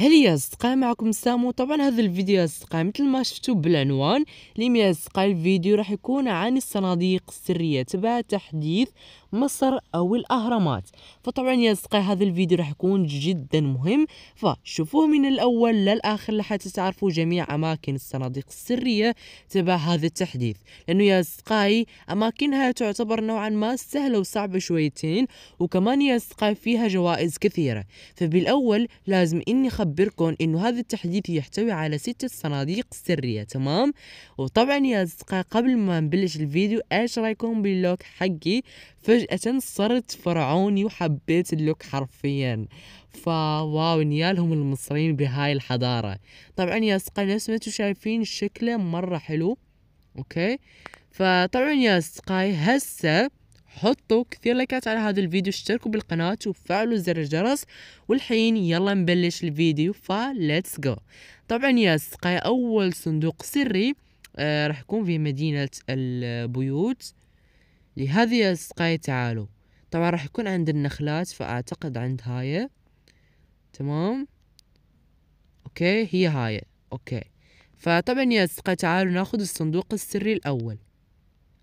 هل اصدقاء معكم سامو طبعا هذا الفيديو اصدقاء مثل ما شفتوا بالعنوان يا اصدقاء الفيديو راح يكون عن الصناديق السريه تبع تحديث مصر او الاهرامات فطبعا يا اصدقاء هذا الفيديو راح يكون جدا مهم فشوفوه من الاول للاخر لحتى تعرفوا جميع اماكن الصناديق السريه تبع هذا التحديث لانه يا اصدقاء اماكنها تعتبر نوعا ما سهله وصعبه شويتين وكمان يا اصدقاء فيها جوائز كثيره فبالاول لازم اني اخبركم انه هذا التحديث يحتوي على ستة صناديق سرية تمام وطبعا يا اصدقاء قبل ما نبلش الفيديو ايش رايكم باللوك حقي فجأة صرت فرعوني وحبيت اللوك حرفيا فواو نيالهم المصريين بهاي الحضارة طبعا يا اصدقاء نفس ما انتم شايفين شكله مرة حلو اوكي فطبعا يا اصدقائي هسه حطوا كثير لايكات على هذا الفيديو اشتركوا بالقناة وفعلوا زر الجرس والحين يلا نبلش الفيديو فليتس جو طبعا يا سقاي اول صندوق سري آه راح يكون في مدينة البيوت لهذه يا سقاي تعالوا طبعا راح يكون عند النخلات فاعتقد عند هاي تمام اوكي هي هاي اوكي فطبعا يا سقاي تعالوا ناخذ الصندوق السري الاول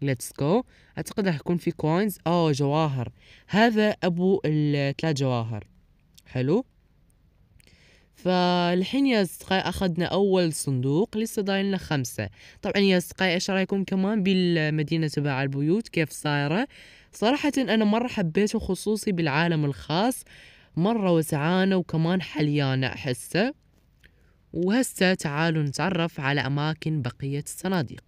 ليتس جو اعتقد راح يكون في كوينز اه جواهر هذا ابو الثلاث جواهر حلو فالحين يا أصدقائي أخذنا أول صندوق لسه ضايلنا خمسة طبعا يا أصدقائي إيش رأيكم كمان بالمدينة تبع البيوت كيف صايرة صراحة أنا مرة حبيته خصوصي بالعالم الخاص مرة وسعانة وكمان حليانة أحسه وهسه تعالوا نتعرف على أماكن بقية الصناديق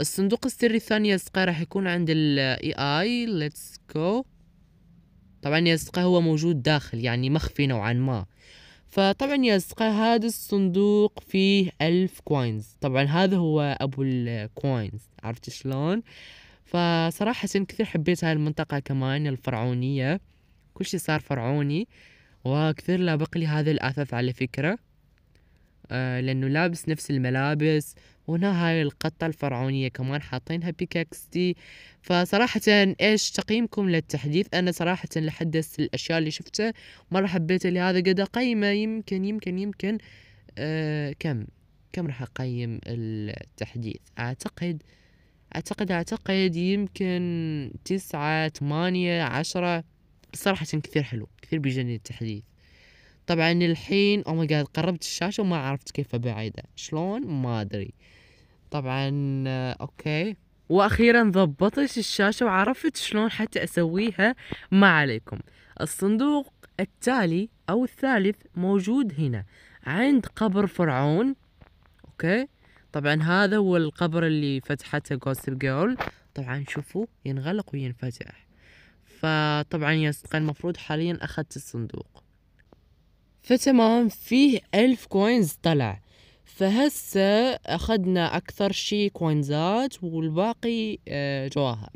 الصندوق السري الثاني يسقى راح يكون عند الاي اي ليتس جو طبعا يسقى هو موجود داخل يعني مخفي نوعا ما فطبعا يسقى هذا الصندوق فيه ألف كوينز طبعا هذا هو أبو الكوينز عرفت شلون فصراحة كثير حبيت هاي المنطقة كمان الفرعونية كل شي صار فرعوني وكثير لابق لي هذا الأثاث على فكرة آه، لانه لابس نفس الملابس وهنا هاي القطة الفرعونية كمان حاطينها بيكاكس دي فصراحة ايش تقييمكم للتحديث انا صراحة لحد الاشياء اللي شفتها مرة حبيت اللي هذا قد اقيمه يمكن يمكن يمكن أه كم كم راح اقيم التحديث اعتقد اعتقد اعتقد يمكن تسعة ثمانية عشرة صراحة كثير حلو كثير بيجنن التحديث طبعا الحين او ماي جاد قربت الشاشه وما عرفت كيف ابعدها شلون ما ادري طبعا آه، اوكي واخيرا ضبطت الشاشه وعرفت شلون حتى اسويها ما عليكم الصندوق التالي او الثالث موجود هنا عند قبر فرعون اوكي طبعا هذا هو القبر اللي فتحته جوسب جول طبعا شوفوا ينغلق وينفتح فطبعا يا المفروض حاليا اخذت الصندوق فتمام فيه ألف كوينز طلع فهسه أخذنا أكثر شي كوينزات والباقي آه، جواهر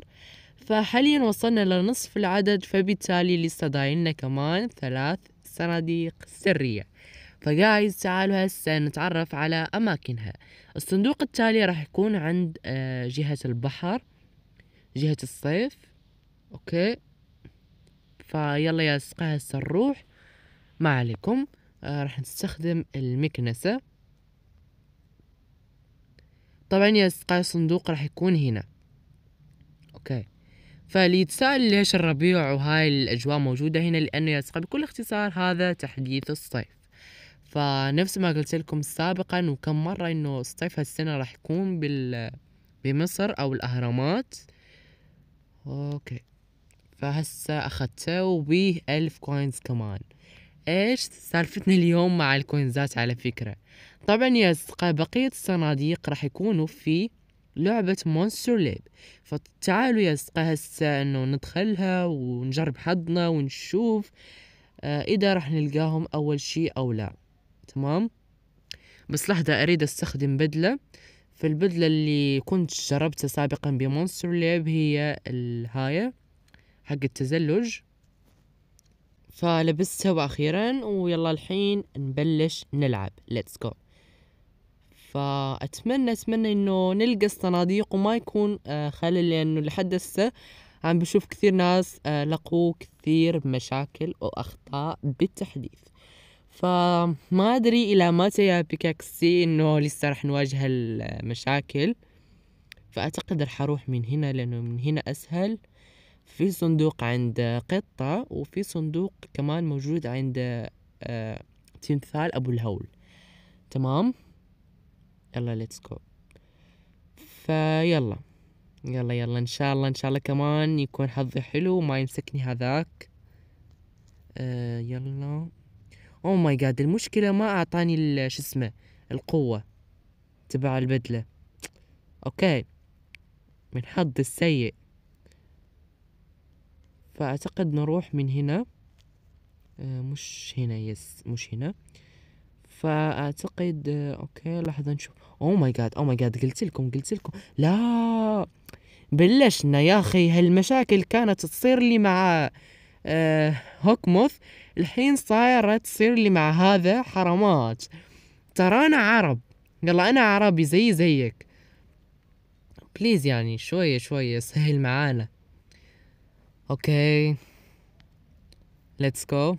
فحاليا وصلنا لنصف العدد فبالتالي لسه ضايلنا كمان ثلاث صناديق سرية فجايز تعالوا هسه نتعرف على أماكنها الصندوق التالي راح يكون عند آه، جهة البحر جهة الصيف أوكي فيلا يا هسه نروح ما عليكم آه راح نستخدم المكنسة طبعا يا أصدقائي الصندوق راح يكون هنا أوكي فاللي يتساءل ليش الربيع وهاي الأجواء موجودة هنا لأنه يا أصدقائي بكل اختصار هذا تحديث الصيف فنفس ما قلت لكم سابقا وكم مرة انه الصيف هالسنة راح يكون بال بمصر او الاهرامات اوكي فهسه اخذته وبيه الف كوينز كمان ايش سالفتنا اليوم مع الكوينزات على فكرة طبعا يا اصدقاء بقية الصناديق راح يكونوا في لعبة مونستر ليب فتعالوا يا اصدقاء هسه انه ندخلها ونجرب حظنا ونشوف آه اذا راح نلقاهم اول شي او لا تمام بس لحظة اريد استخدم بدلة فالبدلة اللي كنت جربتها سابقا بمونستر ليب هي الهاية حق التزلج فلبستها واخيرا ويلا الحين نبلش نلعب ليتس جو فاتمنى اتمنى انه نلقى الصناديق وما يكون آه، خلل لانه لحد هسه عم بشوف كثير ناس آه، لقوا كثير مشاكل واخطاء بالتحديث فما ادري الى متى يا بيكاكسي انه لسه راح نواجه المشاكل فاعتقد راح اروح من هنا لانه من هنا اسهل في صندوق عند قطة وفي صندوق كمان موجود عند آه، تمثال أبو الهول تمام يلا ليتس جو فيلا يلا يلا ان شاء الله ان شاء الله كمان يكون حظي حلو وما يمسكني هذاك آه، يلا أوه ماي جاد المشكله ما اعطاني شو اسمه القوه تبع البدله اوكي من حظ السيء فأعتقد نروح من هنا آه، مش هنا يس مش هنا فاعتقد آه، اوكي لحظه نشوف او ماي جاد او ماي جاد قلت لكم قلت لكم لا بلشنا يا اخي هالمشاكل كانت تصير لي مع آه، هوكموث الحين صايره تصير لي مع هذا حرامات ترى انا عرب يلا انا عربي زي زيك بليز يعني شويه شويه سهل معانا اوكي ليتس جو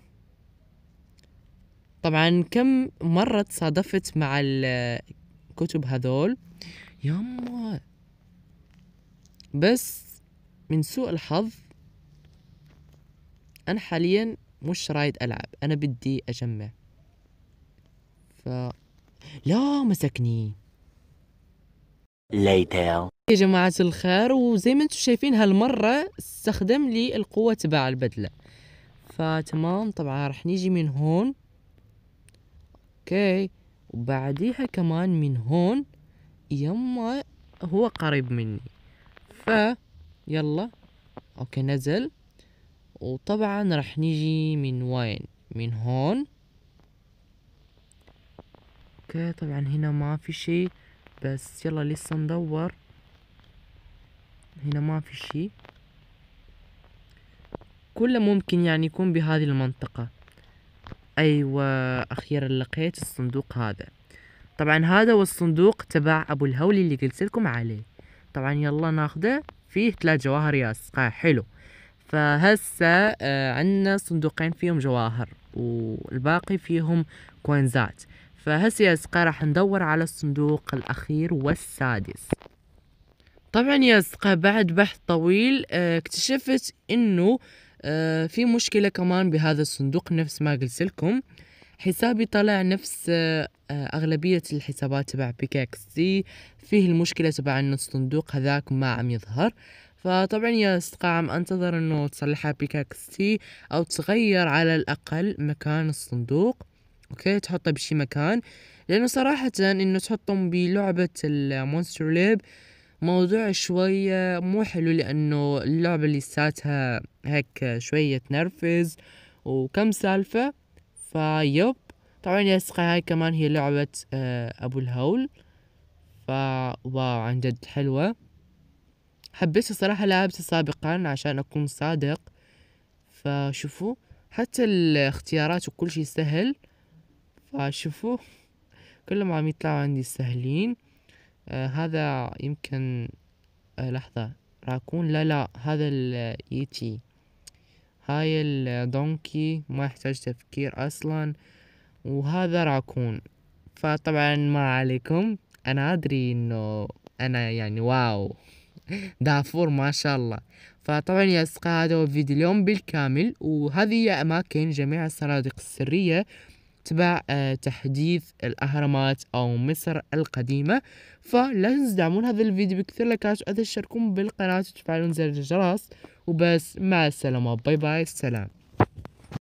طبعا كم مرة تصادفت مع الكتب هذول ياما بس من سوء الحظ أنا حاليا مش رايد ألعب أنا بدي أجمع ف لا مسكني later يا جماعة الخير وزي ما انتم شايفين هالمرة استخدم لي القوة تبع البدلة فتمام طبعا راح نيجي من هون اوكي وبعديها كمان من هون يما هو قريب مني ف يلا اوكي نزل وطبعا راح نيجي من وين من هون اوكي طبعا هنا ما في شيء بس يلا لسه ندور هنا ما في شي كله ممكن يعني يكون بهذه المنطقة أيوة أخيرا لقيت الصندوق هذا طبعا هذا هو الصندوق تبع أبو الهول اللي قلت لكم عليه طبعا يلا ناخده فيه ثلاث جواهر ياسقة حلو فهسه آه عندنا صندوقين فيهم جواهر والباقي فيهم كوينزات فهسي يا أصدقاء راح ندور على الصندوق الأخير والسادس طبعا يا أصدقاء بعد بحث طويل آه، اكتشفت أنه آه، في مشكلة كمان بهذا الصندوق نفس ما قلت لكم حسابي طلع نفس آه، أغلبية الحسابات تبع بيكاكسي فيه المشكلة تبع أن الصندوق هذاك ما عم يظهر فطبعا يا أصدقاء عم أنتظر أنه تصلحها بيكاكسي أو تغير على الأقل مكان الصندوق اوكي تحطه بشي مكان لانه صراحة انه تحطهم بلعبة المونستر ليب موضوع شوية مو حلو لانه اللعبة لساتها هيك شوية تنرفز وكم سالفة فيب طبعا يا هاي كمان هي لعبة آه، ابو الهول ف واو عن جد حلوة حبيتها صراحة لعبتها سابقا عشان اكون صادق فشوفوا حتى الاختيارات وكل شي سهل شوفوا كلهم عم يطلعوا عندي سهلين آه هذا يمكن آه لحظة راكون لا لا هذا اليتي هاي الدونكي ما يحتاج تفكير اصلا وهذا راكون فطبعا ما عليكم انا ادري انه انا يعني واو دافور ما شاء الله فطبعا يا اصدقاء هذا هو فيديو اليوم بالكامل وهذه هي اماكن جميع الصناديق السريه تبع آه، تحديث الأهرامات أو مصر القديمة فلا تنسوا تدعمون هذا الفيديو بكثير لايكات وأيضا تشتركون بالقناة وتفعلون زر الجرس وبس مع السلامة باي باي سلام